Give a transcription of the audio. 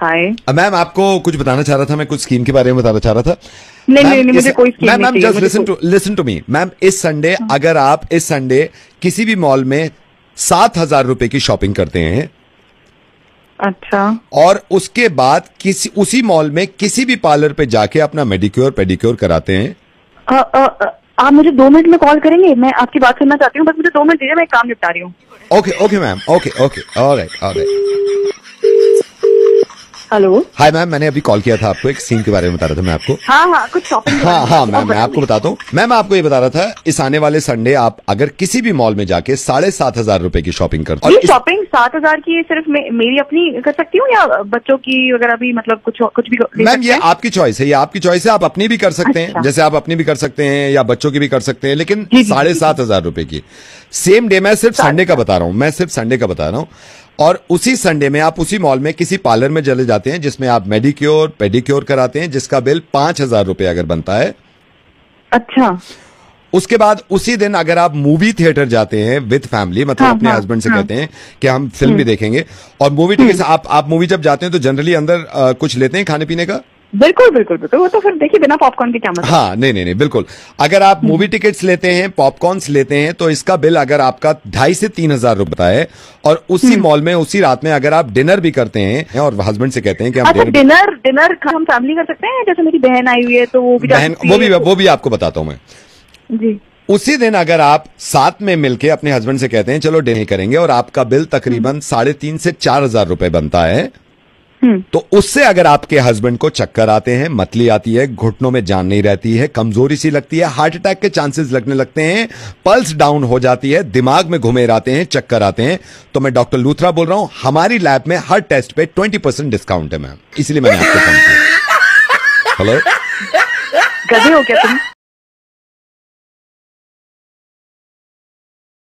Hi ma'am आपको कुछ बताना चाह रहा था मैं कुछ स्कीम के बारे में बताना चाह रहा था नहीं नहीं, मुझे कोई scheme ma'am just listen to me ma'am इस संडे हाँ। अगर आप इस संडे किसी भी मॉल में सात हजार रूपए की शॉपिंग करते हैं अच्छा और उसके बाद किसी उसी मॉल में किसी भी पार्लर पे जाके अपना मेडिक्योर पेडिक्योर कराते हैं आ, आ, आ, आप मुझे दो मिनट में कॉल करेंगे मैं आपकी बात सुनना चाहती हूँ बस मुझे दो मिनट दीजिए मैं एक काम निपटा रही हूँ okay okay ma'am okay okay all right all right hello hi ma'am मैंने अभी कॉल किया था आपको एक सीन के बारे में बता रहा था मैं आपको हाँ हाँ कुछ शॉपिंग हाँ हाँ मैम मैं आपको बताता हूँ मैम आपको ये बता रहा था इस आने वाले संडे आप अगर किसी भी मॉल में जाके साढ़े सात हजार रूपए की शॉपिंग करते हैं शॉपिंग सात हजार की सिर्फ मे, मेरी अपनी कर सकती हूँ या बच्चों की वगैरह भी मतलब कुछ कुछ भी मैम ये आपकी चॉइस है ये आपकी चॉइस है आप अपनी भी कर सकते हैं अच्छा। जैसे आप अपनी भी कर सकते हैं या बच्चों की भी कर सकते हैं लेकिन साढ़े सात हजार रूपए की सेम डे मैं सिर्फ संडे का बता रहा हूँ मैं सिर्फ संडे का बता रहा हूँ और उसी संडे में आप उसी मॉल में किसी पार्लर में चले जाते हैं जिसमें आप मेडिक्योर पेडिक्योर कराते हैं जिसका बिल पांच हजार रुपए अगर बनता है अच्छा उसके बाद उसी दिन अगर आप मूवी थिएटर जाते हैं विद फैमिली मतलब हाँ, अपने हस्बैंड हाँ, से हाँ, कहते हैं कि हम फिल्म भी हम्म। देखेंगे और मूवी हम्म। टिकट आप आप मूवी जब जाते हैं तो जनरली अंदर आ, कुछ लेते हैं खाने पीने का बिल्कुल बिल्कुल बिल्कुल वो तो फिर देखिए बिना पॉपकॉर्न के क्या मतलब हाँ नहीं नहीं नहीं बिल्कुल अगर आप मूवी हम्म। टिकट्स लेते हैं पॉपकॉर्न लेते हैं तो इसका बिल अगर आपका ढाई से तीन हजार रुपए है और उसी मॉल हम्म। में उसी रात में अगर आप डिनर भी करते हैं और हस्बैंड से कहते हैं कि अच्छा, डिनर डिनर हम फैमिली कर सकते हैं जैसे मेरी बहन आई हुई है तो वो भी बहन वो भी वो भी आपको बताता हूँ मैं जी उसी दिन अगर आप साथ में मिलके अपने हस्बैंड से कहते हैं चलो डिनर करेंगे और आपका बिल तकरीबन हम्म। साढ़े तीन से चार हजार रुपए बनता है हम्म। तो उससे अगर आपके हस्बैंड को चक्कर आते हैं मतली आती है घुटनों में जान नहीं रहती है कमजोरी सी लगती है हार्ट अटैक के चांसेस लगने लगते हैं पल्स डाउन हो जाती है दिमाग में घुमे रहते हैं चक्कर आते हैं तो मैं डॉक्टर लूथरा बोल रहा हूं हमारी लैब में हर टेस्ट पे ट्वेंटी परसेंट डिस्काउंट है मैम इसलिए मैंने आपको फोन किया हेलो हो क्या तुम